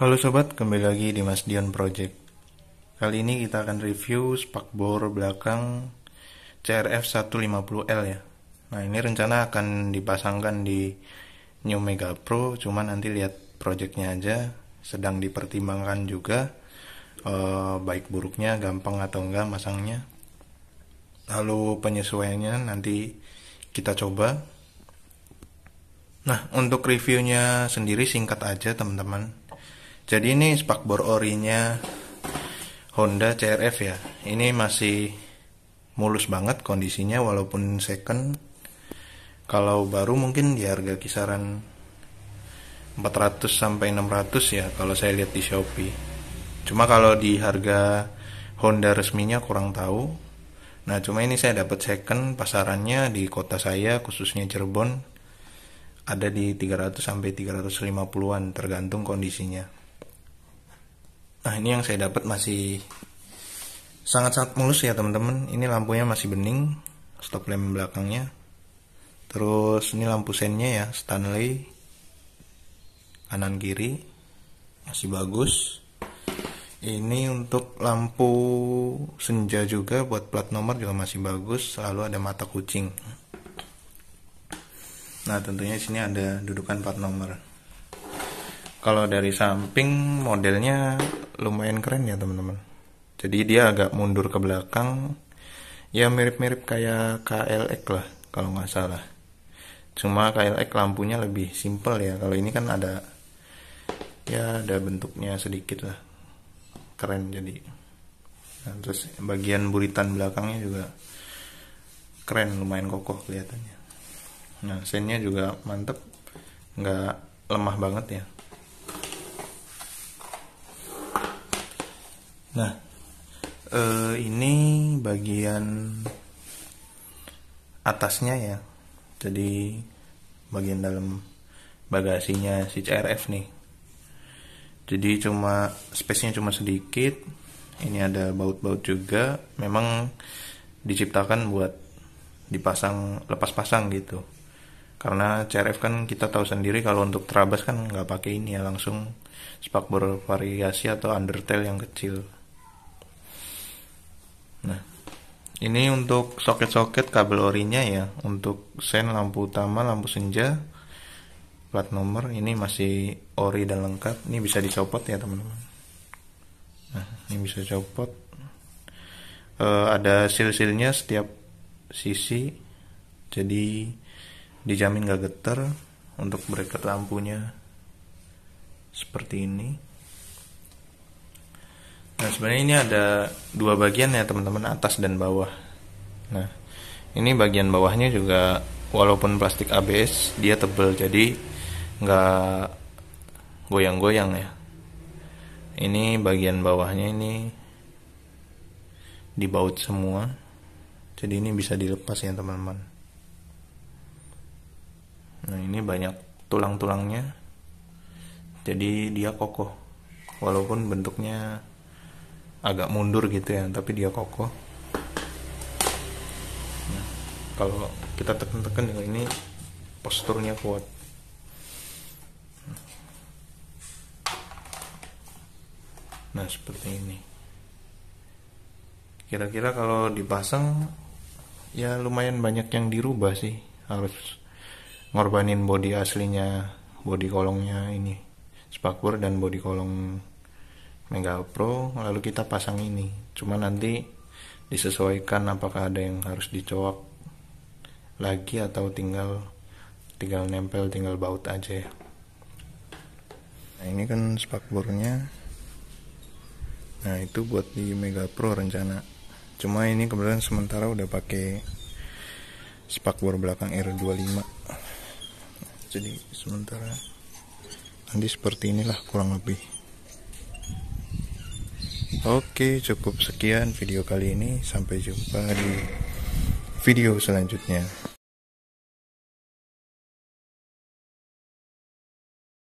Halo sobat, kembali lagi di Mas Dion Project. Kali ini kita akan review spakbor belakang CRF 150L ya. Nah, ini rencana akan dipasangkan di New Mega Pro, cuman nanti lihat projectnya aja, sedang dipertimbangkan juga eh, baik buruknya, gampang atau enggak masangnya. Lalu penyesuaiannya nanti kita coba. Nah, untuk reviewnya sendiri singkat aja teman-teman jadi ini spakbor orinya Honda CRF ya ini masih mulus banget kondisinya walaupun second kalau baru mungkin di harga kisaran 400 sampai 600 ya kalau saya lihat di Shopee cuma kalau di harga Honda resminya kurang tahu nah cuma ini saya dapat second pasarannya di kota saya khususnya Cirebon ada di 300 sampai 350-an tergantung kondisinya Nah ini yang saya dapat masih sangat-sangat mulus ya teman-teman. Ini lampunya masih bening, stop lamp belakangnya. Terus ini lampu sennya ya, Stanley. Kanan kiri masih bagus. Ini untuk lampu senja juga buat plat nomor juga masih bagus, selalu ada mata kucing. Nah, tentunya di sini ada dudukan plat nomor kalau dari samping modelnya lumayan keren ya teman-teman jadi dia agak mundur ke belakang ya mirip-mirip kayak KLX lah kalau nggak salah cuma KLX lampunya lebih simple ya kalau ini kan ada ya ada bentuknya sedikit lah keren jadi nah, terus bagian buritan belakangnya juga keren lumayan kokoh kelihatannya nah sennya juga mantep nggak lemah banget ya Nah, eh, ini bagian atasnya ya. Jadi bagian dalam bagasinya si CRF nih. Jadi cuma space-nya cuma sedikit. Ini ada baut-baut juga. Memang diciptakan buat dipasang lepas pasang gitu. Karena CRF kan kita tahu sendiri kalau untuk terabas kan nggak pakai ini ya langsung spakbor variasi atau undertail yang kecil. Nah, ini untuk soket-soket kabel orinya ya, untuk sen lampu utama, lampu senja, plat nomor ini masih ori dan lengkap. Ini bisa dicopot ya teman-teman. Nah, ini bisa copot. E, eh, ada sil-silnya setiap sisi, jadi dijamin gak geter Untuk bracket lampunya seperti ini. Nah sebenarnya ini ada dua bagian ya teman-teman atas dan bawah. Nah ini bagian bawahnya juga walaupun plastik ABS dia tebel jadi nggak goyang-goyang ya. Ini bagian bawahnya ini dibaut semua. Jadi ini bisa dilepas ya teman-teman. Nah ini banyak tulang-tulangnya. Jadi dia kokoh walaupun bentuknya agak mundur gitu ya tapi dia kokoh nah, kalau kita tekan-tekan yang ini posturnya kuat nah seperti ini kira-kira kalau dipasang ya lumayan banyak yang dirubah sih harus ngorbanin body aslinya body kolongnya ini spakbor dan body kolong Mega Pro lalu kita pasang ini cuma nanti disesuaikan apakah ada yang harus dicowak lagi atau tinggal tinggal nempel tinggal baut aja ya nah ini kan spakbornya nah itu buat di Mega Pro rencana cuma ini kebetulan sementara udah pakai spakbor belakang R25 jadi sementara nanti seperti inilah kurang lebih Oke, cukup sekian video kali ini. Sampai jumpa di video selanjutnya.